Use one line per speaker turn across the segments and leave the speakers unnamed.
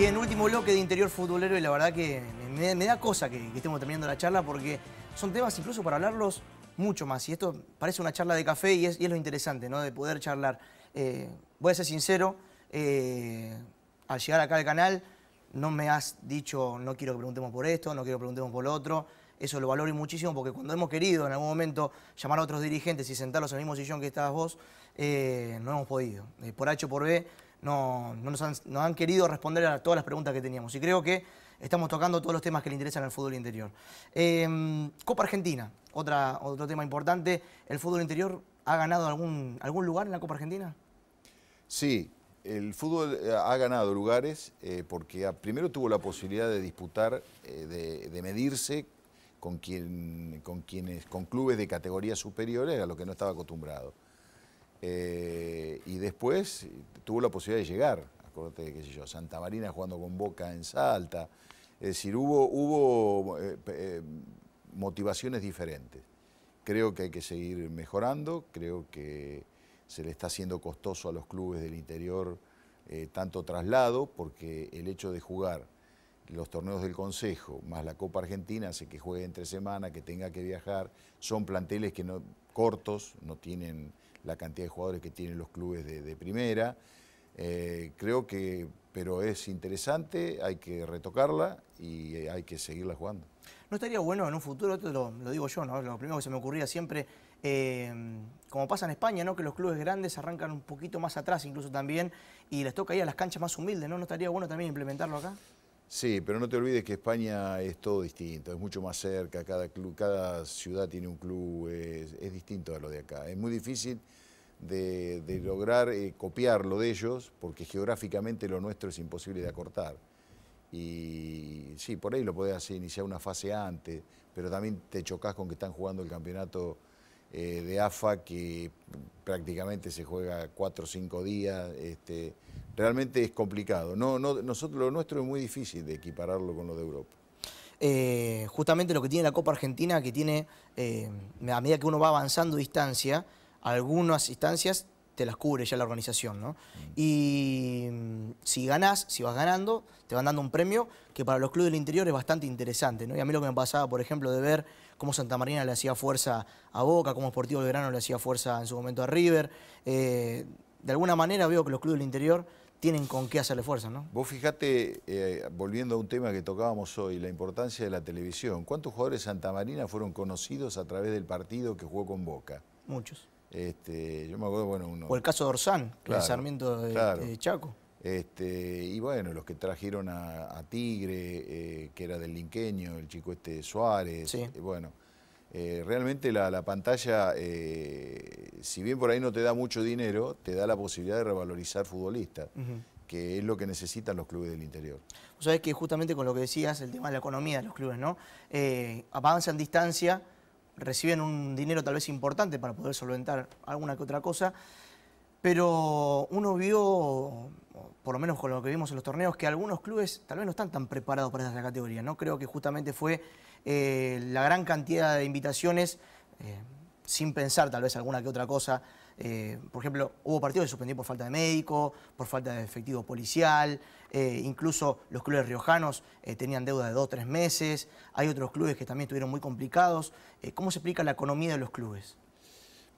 Y en último bloque de interior futbolero y la verdad que me, da cosa que, estemos terminando la charla porque son temas incluso para hablarlos mucho más. Y esto parece una charla de café y es, lo interesante, ¿no? De poder charlar. Eh, voy a ser sincero, eh, al llegar acá al canal no me has dicho no quiero que preguntemos por esto, no quiero que preguntemos por lo otro. Eso lo valoro muchísimo porque cuando hemos querido en algún momento llamar a otros dirigentes y sentarlos en el mismo sillón que estabas vos, eh, no hemos podido. por H o por B no, nos han, querido responder a todas las preguntas que teníamos. Y creo que estamos tocando todos los temas que le interesan al fútbol interior. Em, Copa Argentina, otro tema importante. ¿El fútbol interior ha ganado algún, algún lugar en la Copa Argentina?
Sí, el fútbol eh, ha ganado lugares eh, porque primero tuvo la posibilidad de disputar, eh, de, de, medirse con, con, quienes, con clubes de categorías superiores a lo que no estaba acostumbrado. Eh, y después tuvo la posibilidad de llegar, acuérdate qué sé yo, Santa Marina jugando con Boca en Salta. Es decir, hubo, hubo eh, eh, motivaciones diferentes. Creo que hay que seguir mejorando, creo que se le está haciendo costoso a los clubes del interior tanto traslado, porque el hecho de jugar los torneos del Consejo más la Copa Argentina hace que juegue entre semana, que tenga que viajar, son planteles que no cortos, no tienen la cantidad de jugadores que tienen los clubes de, primera. Eh, creo que, pero es interesante, hay que retocarla y hay que seguirla jugando.
¿No estaría bueno en un futuro, lo, digo yo, ¿no? lo primero que se me ocurría siempre, eh, como pasa en España, ¿no? que los clubes grandes arrancan un poquito más atrás incluso también y les toca ir a las canchas más humildes, ¿no? ¿No estaría bueno también implementarlo acá?
Sí, pero no te olvides que España es todo distinto, es mucho más cerca, cada, club, cada ciudad tiene un club, es, distinto a lo de acá. Es muy difícil de, lograr eh, copiar lo de ellos porque geográficamente lo nuestro es imposible de acortar. Y sí, por ahí lo podés hacer, iniciar una fase antes, pero también te chocas con que están jugando el campeonato eh, de AFA que prácticamente se juega cuatro o cinco días. Este, realmente es complicado. No, no, nosotros, lo nuestro es muy difícil de equipararlo con lo de Europa.
Eh, justamente lo que tiene la Copa Argentina, que tiene, eh, a medida que uno va avanzando distancia, algunas instancias te las cubre ya la organización, mm. Y mm, si ganás, si vas ganando, te van dando un premio que para los clubes del interior es bastante interesante, ¿no? Y a mí lo que me pasaba, por ejemplo, de ver cómo Santa Marina le hacía fuerza a Boca, cómo Sportivo Belgrano le hacía fuerza en su momento a River, eh, de alguna manera veo que los clubes del interior tienen con qué hacerle fuerza, ¿no?
Vos fijate, eh, volviendo a un tema que tocábamos hoy, la importancia de la televisión. ¿Cuántos jugadores de Santa Marina fueron conocidos a través del partido que jugó con Boca? Muchos. Este, yo me acuerdo, bueno, uno... O el caso de Orsán, el Sarmiento de, Chaco. Este, y bueno, los que trajeron a, Tigre, eh, que era del linqueño, el chico este Suárez, eh, bueno, realmente la pantalla si bien por ahí no te da mucho dinero, te da la posibilidad de revalorizar futbolistas, que es lo que necesitan los clubes del interior.
sabes sabés que justamente con lo que decías, el tema de la economía de los clubes, ¿no? Eh, avanzan distancia, reciben un dinero tal vez importante para poder solventar alguna que otra cosa, pero uno vio, por lo menos con lo que vimos en los torneos, que algunos clubes tal vez no están tan preparados para esa categoría, ¿no? Creo que justamente fue eh, la gran cantidad de invitaciones. Eh, sin pensar tal vez alguna que otra cosa. Eh, por ejemplo, hubo partidos que suspendieron por falta de médico, por falta de efectivo policial, eh, incluso los clubes riojanos eh, tenían deuda de dos o tres meses, hay otros clubes que también estuvieron muy complicados. ¿Cómo se explica la economía de los clubes?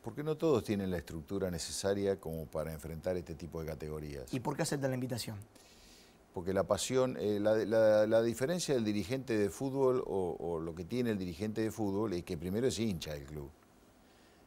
Porque no todos tienen la estructura necesaria como para enfrentar este tipo de categorías. ¿Y por qué aceptan la invitación? Porque la pasión, la, diferencia del dirigente de fútbol o, lo que tiene el dirigente de fútbol es que primero es hincha del club.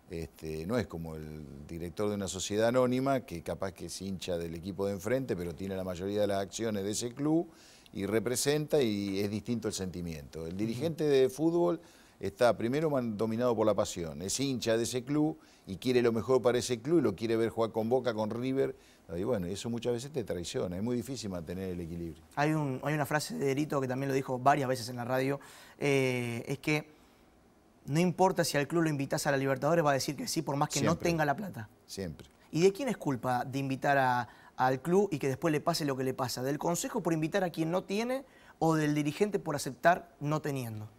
Este, no es como el director de una sociedad anónima que capaz que es hincha del equipo de enfrente, pero tiene la mayoría de las acciones de ese club y representa y es distinto el sentimiento. El dirigente de fútbol está primero dominado por la pasión, es hincha de ese club y quiere lo mejor para ese club y lo quiere ver jugar con Boca, con River. Y bueno,
eso muchas veces te traiciona, es muy difícil mantener el equilibrio. Hay, un, hay una frase de Delito que también lo dijo varias veces en la radio, eh, es que no importa si al club lo invitas a la Libertadores, va a decir que sí, por más que no tenga la plata. Siempre. ¿Y de quién es culpa de invitar al club y que después le pase lo que le pasa? ¿Del consejo por invitar a quien no tiene o del dirigente por aceptar no teniendo?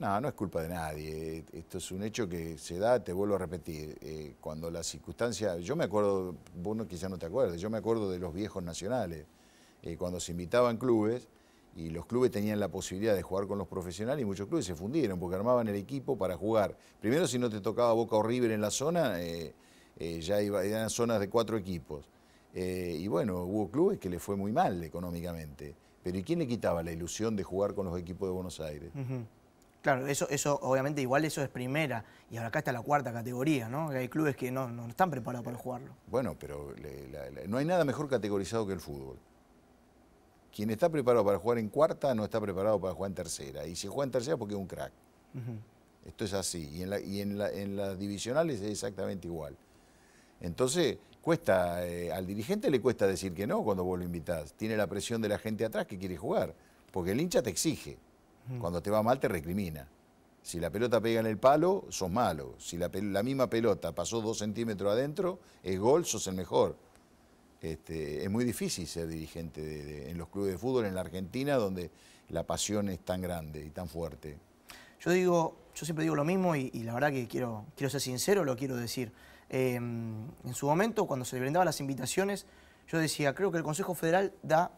No, no es culpa de nadie. Esto es un hecho que se da, te vuelvo a repetir. Eh, cuando las circunstancias. Yo me acuerdo, vos no, quizás no te acuerdes, yo me acuerdo de los viejos nacionales. Eh, cuando se invitaban clubes, y los clubes tenían la posibilidad de jugar con los profesionales y muchos clubes se fundieron porque armaban el equipo para jugar. Primero, si no te tocaba Boca o River en la zona, eh, eh, ya iba, eran zonas de cuatro equipos. Eh, y bueno, hubo clubes que le fue muy mal económicamente. Pero ¿y quién le quitaba la ilusión de jugar con los equipos de Buenos Aires?
Claro, eso, eso obviamente igual eso es primera y ahora acá está la cuarta categoría, ¿no? Hay clubes que no, no están preparados para jugarlo.
Bueno, pero no hay nada mejor categorizado que el fútbol. Quien está preparado para jugar en cuarta no está preparado para jugar en tercera. Y si juega en tercera porque es un crack. Esto es así. Y, en, la, en, las divisionales es exactamente igual. Entonces, cuesta, eh, al dirigente le cuesta decir que no cuando vos lo invitás. Tiene la presión de la gente atrás que quiere jugar. Porque el hincha te exige. Cuando te va mal te recrimina. Si la pelota pega en el palo, sos malo. Si la misma pelota pasó dos centímetros adentro, es gol, sos el mejor. Este, es muy difícil ser dirigente en los clubes de fútbol en la Argentina, donde la pasión es tan grande y tan fuerte.
Yo digo, yo siempre digo lo mismo y, la verdad que quiero, quiero ser sincero, lo quiero decir. Em, en su momento, cuando se le brindaban las invitaciones, yo decía, creo que el Consejo Federal da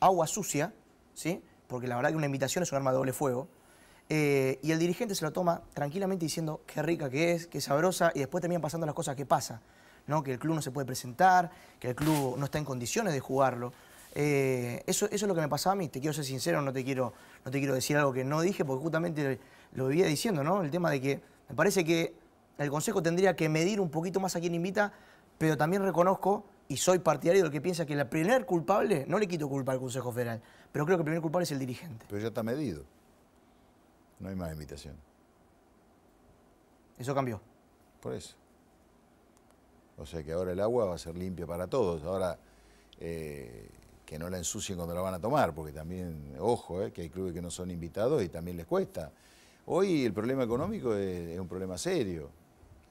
agua sucia, ¿sí? porque la verdad que una invitación es un arma de doble fuego, eh, y el dirigente se lo toma tranquilamente diciendo qué rica que es, qué sabrosa, y después terminan pasando las cosas que pasa que el club no se puede presentar, que el club no está en condiciones de jugarlo. Eh, eso, es lo que me pasaba a mí, te quiero ser sincero, no te quiero, no te quiero decir algo que no dije, porque justamente lo vivía diciendo, ¿no? El tema de que me parece que el Consejo tendría que medir un poquito más a quien invita, pero también reconozco y soy partidario del que piensa que el primer culpable, no le quito culpa al Consejo Federal, pero creo que el primer culpable es el dirigente.
Pero ya está medido. No hay más invitación. Eso cambió. Por eso. O sea que ahora el agua va a ser limpia para todos. Ahora, eh, que no la ensucien cuando la van a tomar, porque también, ojo, eh, que hay clubes que no son invitados y también les cuesta. Hoy el problema económico es, un problema serio.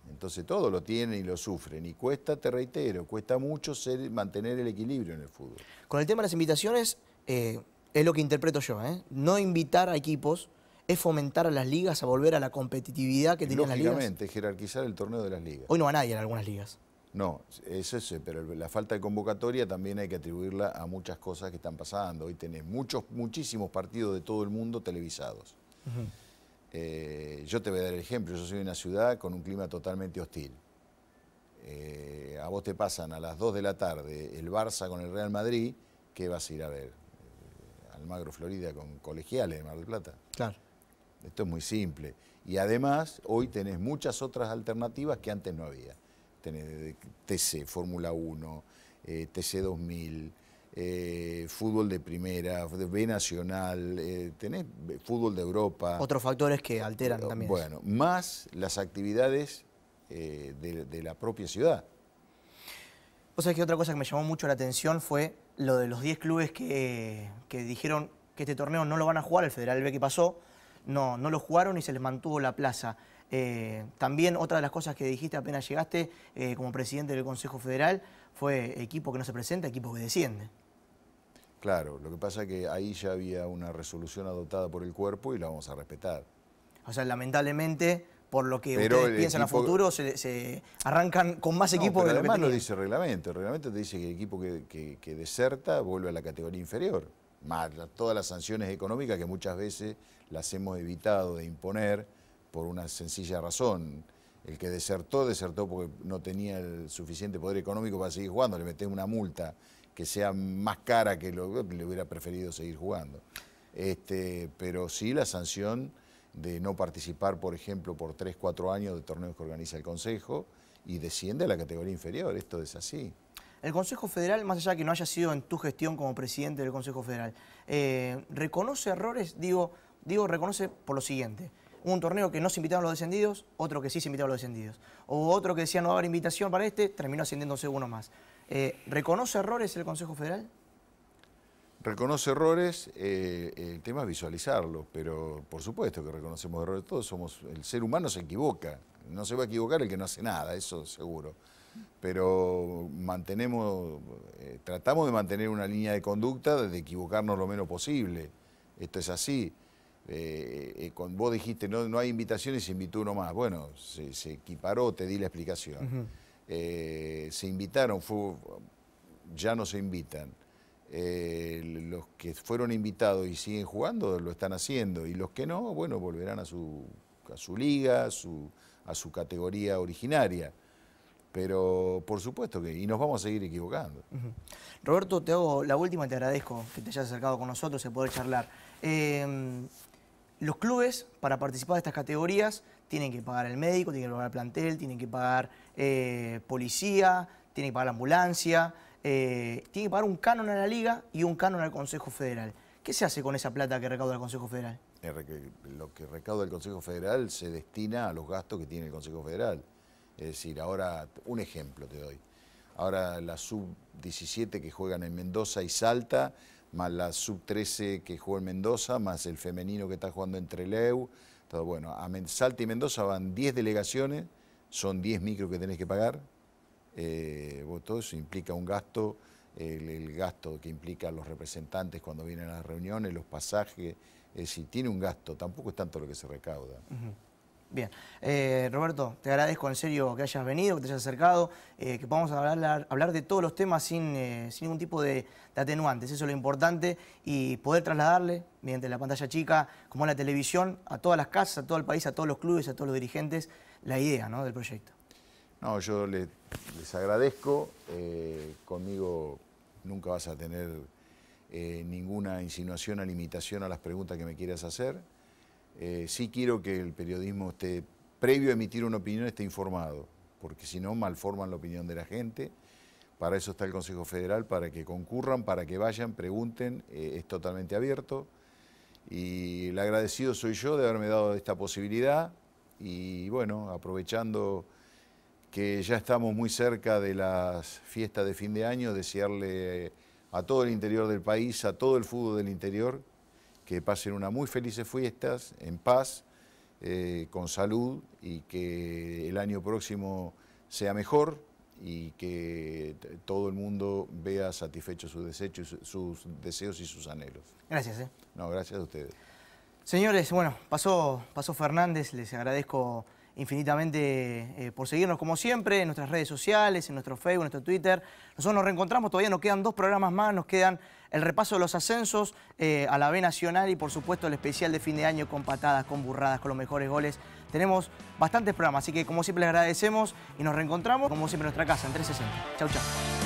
Entonces todos lo tienen y lo sufren. Y cuesta, te reitero, cuesta mucho ser, mantener
el equilibrio en el fútbol. Con el tema de las invitaciones, eh, es lo que interpreto yo, No invitar a equipos es fomentar a las ligas a volver a la competitividad que tenían las ligas. Lógicamente,
jerarquizar el torneo de las ligas. Hoy
no va nadie en algunas ligas.
No, es pero la falta de convocatoria también hay que atribuirla a muchas cosas que están pasando. Hoy tenés muchos, muchísimos partidos de todo el mundo televisados. Eh, yo te voy a dar el ejemplo, yo soy de una ciudad con un clima totalmente hostil. Eh, a vos te pasan a las 2 de la tarde el Barça con el Real Madrid, ¿qué vas a ir a ver? Eh, Almagro, Florida, con colegiales de Mar del Plata. Claro. Esto es muy simple. Y además, hoy tenés muchas otras alternativas que antes no había. TC, Fórmula 1, TC 2000, fútbol de primera, B nacional, eh, tenés fútbol de Europa. Otros
factores que alteran también. Bueno,
más las actividades eh, de, la propia ciudad.
Vos sabés que otra cosa que me llamó mucho la atención fue lo de los 10 clubes que, que dijeron que este torneo no lo van a jugar, el Federal B que pasó, no, no lo jugaron y se les mantuvo la plaza. Eh, también otra de las cosas que dijiste apenas llegaste eh, como presidente del Consejo Federal fue equipo que no se presenta, equipo que desciende.
Claro, lo que pasa es que ahí ya había una resolución
adoptada por el
cuerpo y la vamos a respetar.
O sea, lamentablemente, por lo que ustedes piensan a futuro, se, arrancan con más equipos de lo lo
dice el reglamento, el reglamento te dice que el equipo que, que deserta vuelve a la categoría inferior. Más todas las sanciones económicas que muchas veces las hemos evitado de imponer por una sencilla razón. El que desertó, desertó porque no tenía el suficiente poder económico para seguir jugando, le meten una multa que sea más cara que lo que le hubiera preferido seguir jugando. Este, pero sí la sanción de no participar, por ejemplo, por 3, 4 años de torneos que organiza el Consejo y desciende a la categoría inferior, esto es así. El Consejo
Federal, más allá de que no haya sido en tu gestión como presidente del Consejo Federal, eh, ¿reconoce errores? Digo, digo, reconoce por lo siguiente un torneo que no se invitaron los descendidos, otro que sí se invitaron los descendidos. O otro que decía no va a haber invitación para este, terminó ascendiéndose uno más. Eh, ¿Reconoce errores el Consejo Federal?
Reconoce errores, eh, el tema es visualizarlo, pero por supuesto que reconocemos errores, todos somos, el ser humano se equivoca, no se va a equivocar el que no hace nada, eso seguro. Pero mantenemos, eh, tratamos de mantener una línea de conducta, de equivocarnos lo menos posible, esto es así. Eh, eh, vos dijiste no, no hay invitaciones, se invitó uno más. Bueno, se, equiparó, te di la explicación. Eh, se invitaron, ya no se invitan. los que fueron invitados y siguen jugando lo están haciendo y los que no, bueno, volverán a su, a su liga, a su, categoría originaria. Pero por supuesto que, y nos vamos a seguir equivocando.
Roberto, te hago la última, te agradezco que te hayas acercado con nosotros y poder charlar. Eh, los clubes, para participar de estas categorías, tienen que pagar el médico, tienen que pagar el plantel, tienen que pagar eh, policía, tienen que pagar la ambulancia, eh, tienen que pagar un canon a la liga y un canon al Consejo Federal. ¿Qué se hace con esa plata que recauda el Consejo Federal?
Lo que recauda el Consejo Federal se destina a los gastos que tiene el Consejo Federal. Es decir, ahora, un ejemplo te doy. Ahora la sub-17 que juegan en Mendoza y Salta más la sub-13 que jugó en Mendoza, más el femenino que está jugando entre Leu todo bueno, a Salta y Mendoza van 10 delegaciones, son 10 micros que tenés que pagar. Eh, todo eso implica un gasto, el, gasto que implica los representantes cuando vienen a las reuniones, los pasajes, es decir, tiene un gasto, tampoco es tanto lo que se recauda.
Bien. Eh, Roberto, te agradezco en serio que hayas venido, que te hayas acercado, eh, que podamos hablar, hablar, de todos los temas sin, eh, ningún tipo de, atenuantes. Eso es lo importante y poder trasladarle, mediante la pantalla chica, como la televisión, a todas las casas, a todo el país, a todos los clubes, a todos los dirigentes, la idea del proyecto.
No, yo les, les agradezco. conmigo nunca vas a tener ninguna insinuación o limitación a las preguntas que me quieras hacer eh, sí quiero que el periodismo esté, previo a emitir una opinión, esté informado, porque si no, malforman la opinión de la gente. Para eso está el Consejo Federal, para que concurran, para que vayan, pregunten, eh, es totalmente abierto. Y el agradecido soy yo de haberme dado esta posibilidad y bueno, aprovechando que ya estamos muy cerca de las fiestas de fin de año, desearle a todo el interior del país, a todo el fútbol del interior, que pasen unas muy felices fiestas, en paz, eh, con salud y que el año próximo sea mejor y que todo el mundo vea satisfechos sus, deseos y sus anhelos. Gracias. Eh. No, gracias a ustedes.
Señores, bueno, pasó, pasó Fernández, les agradezco infinitamente eh, por seguirnos como siempre en nuestras redes sociales, en nuestro Facebook, en nuestro Twitter. Nosotros nos reencontramos, todavía nos quedan dos programas más, nos quedan el repaso de los ascensos eh, a la B Nacional y por supuesto el especial de fin de año con patadas, con burradas, con los mejores goles. Tenemos bastantes programas, así que como siempre les agradecemos y nos reencontramos como siempre en nuestra casa en 360. Chau, chau.